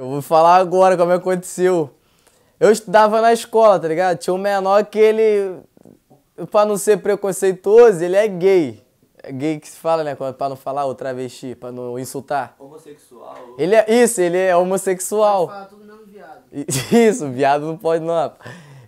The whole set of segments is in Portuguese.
Eu vou falar agora como é aconteceu. Eu estudava na escola, tá ligado? Tinha um menor que ele, pra não ser preconceituoso, ele é gay. É gay que se fala, né? Pra não falar o travesti, pra não insultar. Homossexual. Ele é, isso, ele é homossexual. tudo menos viado. Isso, viado não pode não.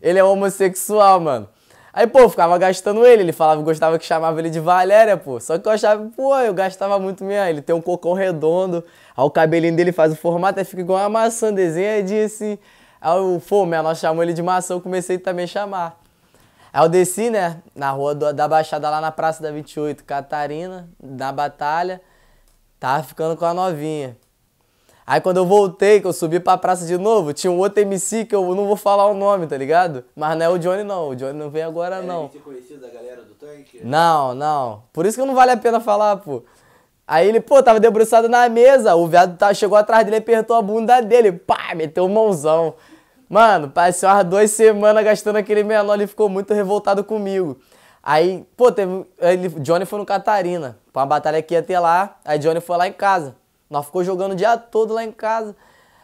Ele é homossexual, mano. Aí, pô, ficava gastando ele, ele falava, gostava que chamava ele de Valéria, pô. Só que eu achava, pô, eu gastava muito mesmo. Ele tem um cocão redondo, aí o cabelinho dele faz o formato, aí fica igual uma maçã, desenha de Assim. Aí o fome, nós chamamos ele de maçã, eu comecei também a chamar. Aí eu desci, né, na rua do, da Baixada, lá na Praça da 28, Catarina, na Batalha. Tava ficando com a novinha. Aí quando eu voltei, que eu subi pra praça de novo, tinha um outro MC que eu não vou falar o nome, tá ligado? Mas não é o Johnny não, o Johnny não vem agora é, não. Ele conhecido da galera do tanque? Não, não. Por isso que não vale a pena falar, pô. Aí ele, pô, tava debruçado na mesa, o viado tá, chegou atrás dele, apertou a bunda dele, pá, meteu mãozão. Mano, passei umas duas semanas gastando aquele menor, ele ficou muito revoltado comigo. Aí, pô, teve, ele, Johnny foi no Catarina, pra uma batalha que ia ter lá, aí Johnny foi lá em casa. Nós ficou jogando o dia todo lá em casa.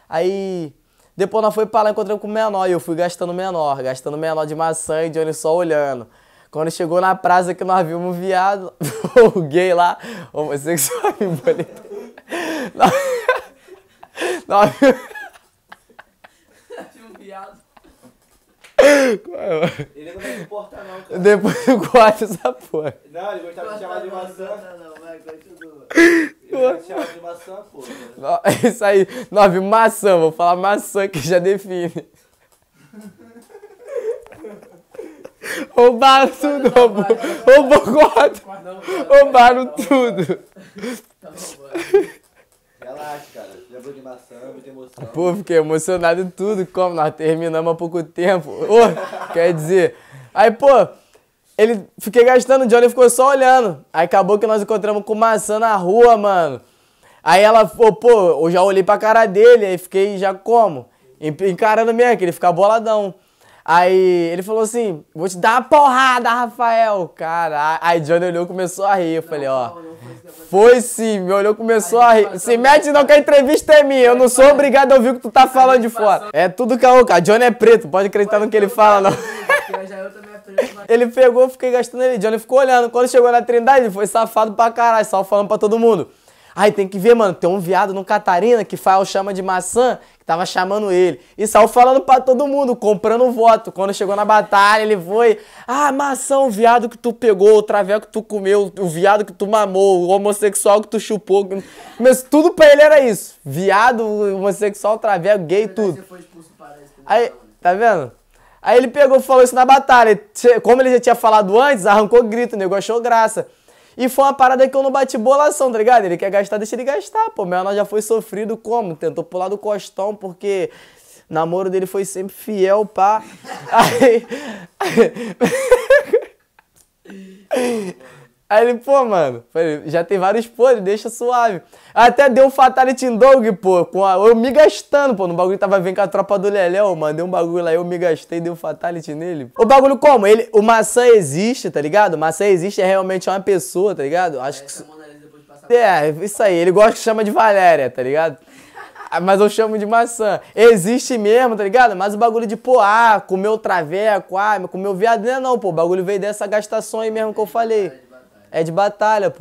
Aí depois nós foi para lá, encontramos com o menor e eu fui gastando menor, gastando menor de maçã e Johnny só olhando. Quando chegou na praça que nós vimos um viado, o gay lá, homossexual e bonito. Nós... nós... Ele não vai suportar, não, cara. Depois eu corto essa porra. Não, ele gostava de chamar de maçã. Não, não, vai, continua. Nove maçã, pô. Né? Isso aí, nove maçã, vou falar maçã que já define. Roubaram tudo, roubou. Roubou quatro. Tá Roubaram tá tudo. Tá Relaxa, cara. vou de maçã, vou de emoção. Pô, fiquei emocionado e tudo. Como nós terminamos há pouco tempo. Oh, quer dizer. Aí, pô, ele fiquei gastando, o Johnny ficou só olhando. Aí acabou que nós encontramos com maçã na rua, mano. Aí ela falou, pô, eu já olhei pra cara dele, aí fiquei já como? Encarando mesmo, que ele fica boladão. Aí ele falou assim: vou te dar uma porrada, Rafael. Cara, aí Johnny olhou e começou a rir. Eu falei: não, ó, não, não foi, foi sim, me olhou começou a, a rir. Se tá mete não que a entrevista é minha, eu não sou obrigado a ouvir o que tu tá falando de fora. É tudo caô, cara. Johnny é preto, pode acreditar no que ele fala, não. Ele pegou, fiquei gastando ele. Johnny ficou olhando. Quando chegou na Trindade, ele foi safado pra caralho, só falando pra todo mundo. Aí tem que ver, mano. Tem um viado no Catarina que faz o chama de maçã, que tava chamando ele. E saiu falando pra todo mundo, comprando voto. Quando chegou na batalha, ele foi. Ah, maçã, o viado que tu pegou, o traveco que tu comeu, o viado que tu mamou, o homossexual que tu chupou. Mas tudo pra ele era isso. Viado, homossexual, traveco, gay, tudo. Aí, tá vendo? Aí ele pegou e falou isso na batalha. Como ele já tinha falado antes, arrancou grito, o negócio achou graça. E foi uma parada que eu não bati bolação, tá ligado? Ele quer gastar, deixa ele gastar, pô. Meu não já foi sofrido como? Tentou pular do costão porque namoro dele foi sempre fiel, pá. Aí... Aí ele, pô, mano, falei, já tem vários podres, deixa suave. Até deu um fatality em dog, pô, com a, eu me gastando, pô, no bagulho tava vendo com a tropa do Leléu, mandei um bagulho lá, eu me gastei, dei um fatality nele. O bagulho como? Ele, o maçã existe, tá ligado? O maçã existe, é realmente uma pessoa, tá ligado? Acho que... É, isso aí, ele gosta que chama de Valéria, tá ligado? Ah, mas eu chamo de maçã. Existe mesmo, tá ligado? Mas o bagulho de, pô, ah, comeu traveco, ah, comeu viado, não é não, pô. O bagulho veio dessa gastação aí mesmo que eu falei. É é de batalha, pô.